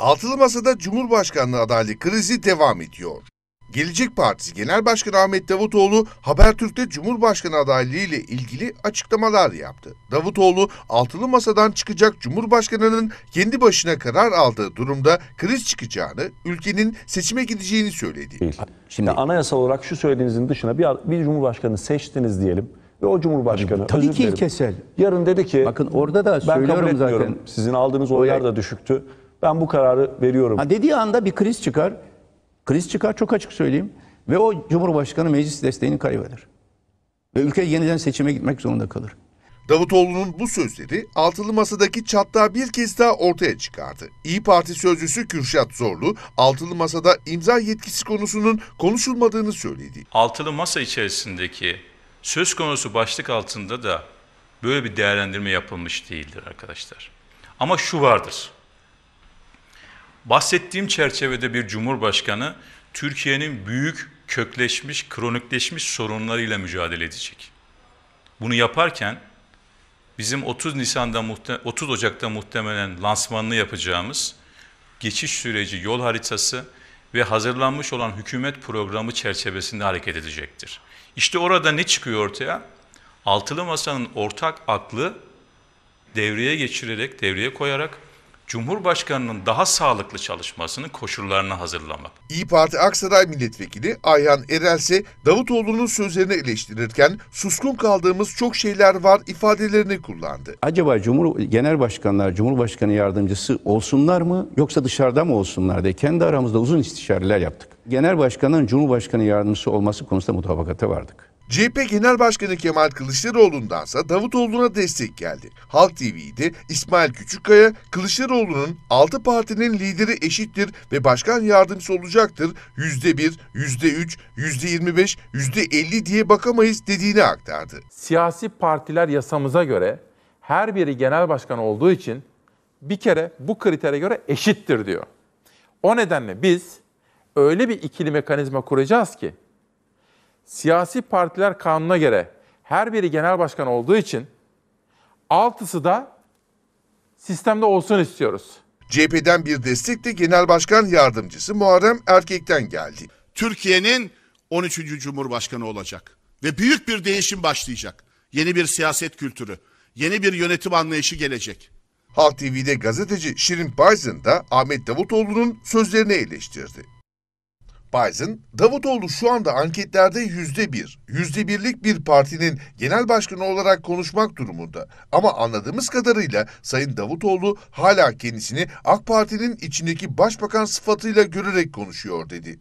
Altılı Masa'da Cumhurbaşkanlığı adaylığı krizi devam ediyor. Gelecek Partisi Genel Başkanı Ahmet Davutoğlu Habertürk'te Cumhurbaşkanı adaylığı ile ilgili açıklamalar yaptı. Davutoğlu, altılı masadan çıkacak Cumhurbaşkanı'nın kendi başına karar aldığı durumda kriz çıkacağını, ülkenin seçime gideceğini söyledi. Şimdi anayasal olarak şu söylediğinizin dışına bir, bir Cumhurbaşkanı seçtiniz diyelim ve o Cumhurbaşkanı tabii, tabii ki ilkesel. Yarın dedi ki Bakın orada da ben söylüyorum kabul zaten. Sizin aldığınız oylar da düşüktü ben bu kararı veriyorum. Ha dediği anda bir kriz çıkar. Kriz çıkar çok açık söyleyeyim. Ve o Cumhurbaşkanı meclis desteğini kaybeder. Ve ülke yeniden seçime gitmek zorunda kalır. Davutoğlu'nun bu sözleri altılı masadaki çatlağı bir kez daha ortaya çıkardı. İyi Parti sözcüsü Kürşat Zorlu, altılı masada imza yetkisi konusunun konuşulmadığını söyledi. Altılı masa içerisindeki söz konusu başlık altında da böyle bir değerlendirme yapılmış değildir arkadaşlar. Ama şu vardır. Bahsettiğim çerçevede bir cumhurbaşkanı Türkiye'nin büyük kökleşmiş, kronikleşmiş sorunlarıyla mücadele edecek. Bunu yaparken bizim 30 Nisan'da 30 Ocak'ta muhtemelen lansmanını yapacağımız geçiş süreci yol haritası ve hazırlanmış olan hükümet programı çerçevesinde hareket edecektir. İşte orada ne çıkıyor ortaya? Altılı Masa'nın ortak aklı devreye geçirerek, devreye koyarak Cumhurbaşkanının daha sağlıklı çalışmasının koşullarını hazırlamak. İyi Parti Aksaray Milletvekili Ayhan Erel ise Davutoğlu'nun sözlerini eleştirirken suskun kaldığımız çok şeyler var ifadelerini kullandı. Acaba Cumhur Genel Başkanlar, Cumhurbaşkanı yardımcısı olsunlar mı yoksa dışarıda mı olsunlar diye kendi aramızda uzun istişareler yaptık. Genel Başkan'ın Cumhurbaşkanı yardımcısı olması konusunda mutabakata vardık. CHP Genel Başkanı Kemal Kılıçdaroğlu'ndansa Davutoğlu'na destek geldi. Halk TV'de İsmail Küçükkaya, Kılıçdaroğlu'nun 6 partinin lideri eşittir ve başkan yardımcısı olacaktır. %1, %3, %25, %50 diye bakamayız dediğini aktardı. Siyasi partiler yasamıza göre her biri genel başkan olduğu için bir kere bu kritere göre eşittir diyor. O nedenle biz öyle bir ikili mekanizma kuracağız ki siyasi partiler kanuna göre her biri genel başkan olduğu için altısı da sistemde olsun istiyoruz. CHP'den bir destek de Genel Başkan Yardımcısı Muharrem Erkek'ten geldi. Türkiye'nin 13. Cumhurbaşkanı olacak ve büyük bir değişim başlayacak. Yeni bir siyaset kültürü, yeni bir yönetim anlayışı gelecek. Halk TV'de gazeteci Şirin Bayzın da Ahmet Davutoğlu'nun sözlerini eleştirdi. Biden, Davutoğlu şu anda anketlerde yüzde bir, yüzde birlik bir partinin genel başkanı olarak konuşmak durumunda. Ama anladığımız kadarıyla Sayın Davutoğlu hala kendisini AK Parti'nin içindeki başbakan sıfatıyla görerek konuşuyor dedi.